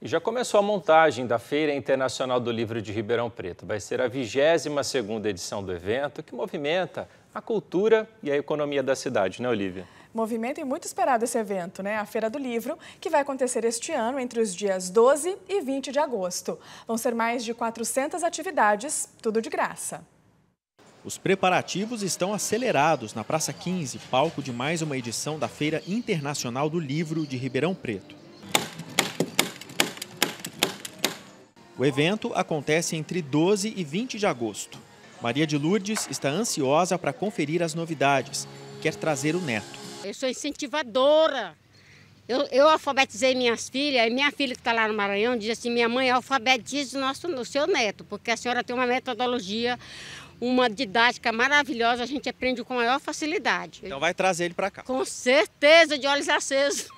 E já começou a montagem da Feira Internacional do Livro de Ribeirão Preto. Vai ser a 22ª edição do evento, que movimenta a cultura e a economia da cidade, né, Olivia? Movimento e muito esperado esse evento, né? A Feira do Livro, que vai acontecer este ano entre os dias 12 e 20 de agosto. Vão ser mais de 400 atividades, tudo de graça. Os preparativos estão acelerados na Praça 15, palco de mais uma edição da Feira Internacional do Livro de Ribeirão Preto. O evento acontece entre 12 e 20 de agosto. Maria de Lourdes está ansiosa para conferir as novidades. Quer trazer o neto. Eu sou incentivadora. Eu, eu alfabetizei minhas filhas, e minha filha que está lá no Maranhão diz assim: minha mãe alfabetize o, nosso, o seu neto, porque a senhora tem uma metodologia, uma didática maravilhosa, a gente aprende com maior facilidade. Então vai trazer ele para cá. Com certeza, de olhos acesos.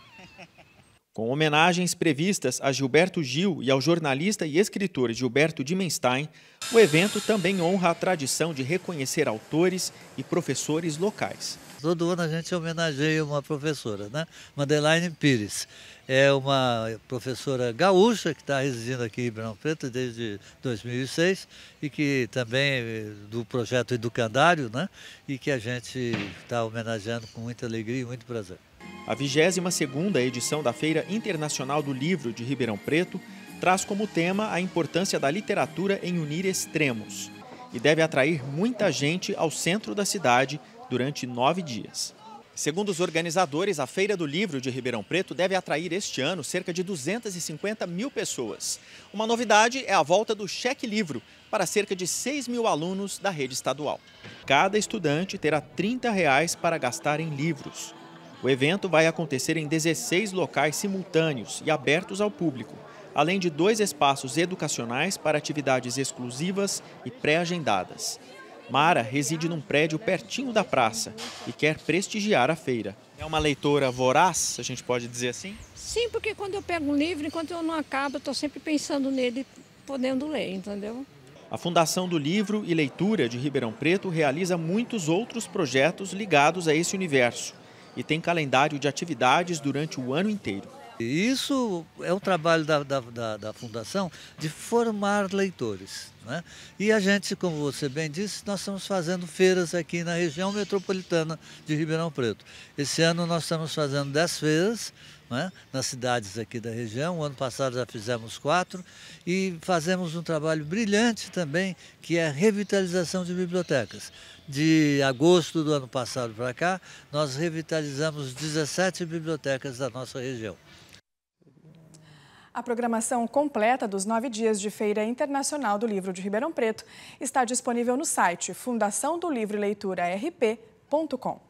Com homenagens previstas a Gilberto Gil e ao jornalista e escritor Gilberto Dimenstein, o evento também honra a tradição de reconhecer autores e professores locais. Todo ano a gente homenageia uma professora, né? Madeleine Pires. É uma professora gaúcha que está residindo aqui em Ribeirão Preto desde 2006 e que também é do projeto Educandário, né? E que a gente está homenageando com muita alegria e muito prazer. A 22ª edição da Feira Internacional do Livro de Ribeirão Preto traz como tema a importância da literatura em unir extremos e deve atrair muita gente ao centro da cidade durante nove dias. Segundo os organizadores, a Feira do Livro de Ribeirão Preto deve atrair este ano cerca de 250 mil pessoas. Uma novidade é a volta do cheque livro para cerca de 6 mil alunos da rede estadual. Cada estudante terá R$ 30 reais para gastar em livros. O evento vai acontecer em 16 locais simultâneos e abertos ao público, além de dois espaços educacionais para atividades exclusivas e pré-agendadas. Mara reside num prédio pertinho da praça e quer prestigiar a feira. É uma leitora voraz, a gente pode dizer assim? Sim, porque quando eu pego um livro, enquanto eu não acabo, estou sempre pensando nele, podendo ler, entendeu? A Fundação do Livro e Leitura de Ribeirão Preto realiza muitos outros projetos ligados a esse universo e tem calendário de atividades durante o ano inteiro. Isso é um trabalho da, da, da, da Fundação de formar leitores. Né? E a gente, como você bem disse, nós estamos fazendo feiras aqui na região metropolitana de Ribeirão Preto. Esse ano nós estamos fazendo 10 feiras, né, nas cidades aqui da região. O ano passado já fizemos quatro e fazemos um trabalho brilhante também, que é a revitalização de bibliotecas. De agosto do ano passado para cá, nós revitalizamos 17 bibliotecas da nossa região. A programação completa dos nove dias de Feira Internacional do Livro de Ribeirão Preto está disponível no site fundaçãodoLivroLeitura.rp.com.